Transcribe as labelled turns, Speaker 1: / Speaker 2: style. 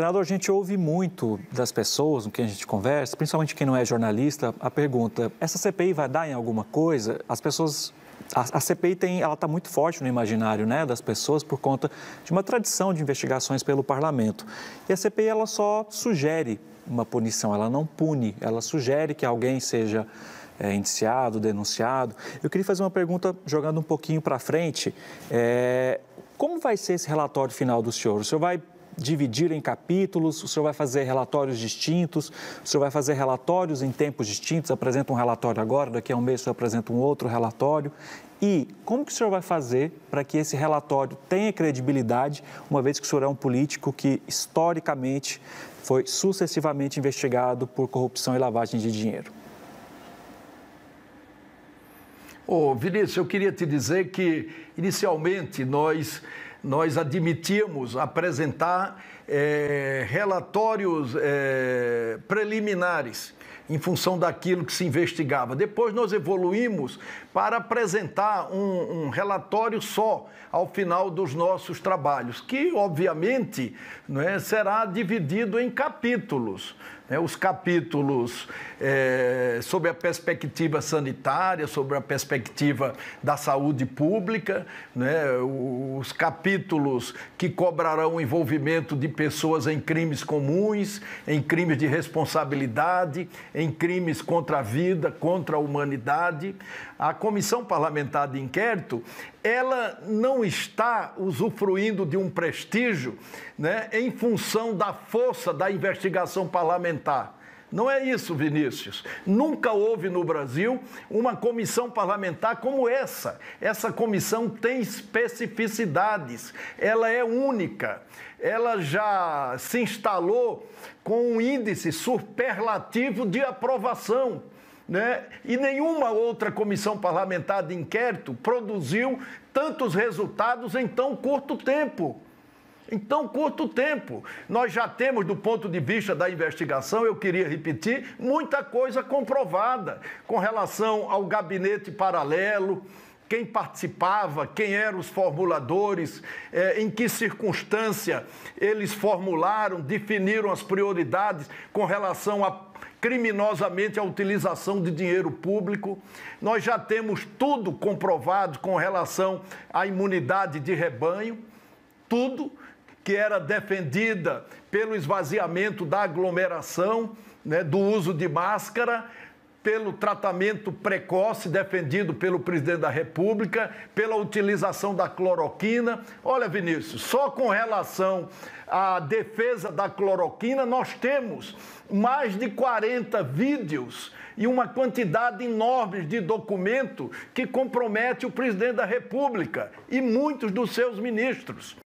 Speaker 1: senador, a gente ouve muito das pessoas com quem a gente conversa, principalmente quem não é jornalista, a pergunta: essa CPI vai dar em alguma coisa? As pessoas a, a, CPI tem, ela está muito forte no imaginário né, das pessoas por conta de uma tradição de investigações pelo parlamento. E a CPI ela só sugere uma punição, ela não pune, ela sugere que alguém seja é, indiciado, denunciado. Eu queria fazer uma pergunta jogando um pouquinho para frente. É, como vai ser esse relatório final do senhor? O senhor vai dividir em capítulos, o senhor vai fazer relatórios distintos, o senhor vai fazer relatórios em tempos distintos, apresenta um relatório agora, daqui a um mês o senhor apresenta um outro relatório. E como que o senhor vai fazer para que esse relatório tenha credibilidade, uma vez que o senhor é um político que historicamente foi sucessivamente investigado por corrupção e lavagem de dinheiro?
Speaker 2: Ô, Vinícius, eu queria te dizer que, inicialmente, nós nós admitíamos apresentar é, relatórios é, preliminares em função daquilo que se investigava. Depois nós evoluímos para apresentar um, um, relatório só ao final dos nossos trabalhos, que obviamente é será dividido em capítulos. Né, os capítulos é, eh, sobre a perspectiva sanitária, sobre a perspectiva da saúde pública, né, os capítulos capítulos que cobrarão o envolvimento de pessoas em crimes comuns, em crimes de responsabilidade, em crimes contra a vida, contra a humanidade. A comissão parlamentar de inquérito, ela não está usufruindo de um prestígio, né, em função da força da investigação parlamentar não é isso, Vinícius. Nunca houve no Brasil uma comissão parlamentar como essa. Essa comissão tem especificidades, ela é única. Ela já se instalou com um índice superlativo de aprovação. Né? E nenhuma outra comissão parlamentar de inquérito produziu tantos resultados em tão curto tempo. Então, curto tempo. Nós já temos, do ponto de vista da investigação, eu queria repetir, muita coisa comprovada com relação ao gabinete paralelo quem participava, quem eram os formuladores, eh, em que circunstância eles formularam, definiram as prioridades com relação a criminosamente a utilização de dinheiro público. Nós já temos tudo comprovado com relação à imunidade de rebanho, tudo que era defendida pelo esvaziamento da aglomeração, né, do uso de máscara, pelo tratamento precoce defendido pelo presidente da República, pela utilização da cloroquina. Olha, Vinícius, só com relação à defesa da cloroquina, nós temos mais de 40 vídeos e uma quantidade enorme de documento que compromete o presidente da República e muitos dos seus ministros.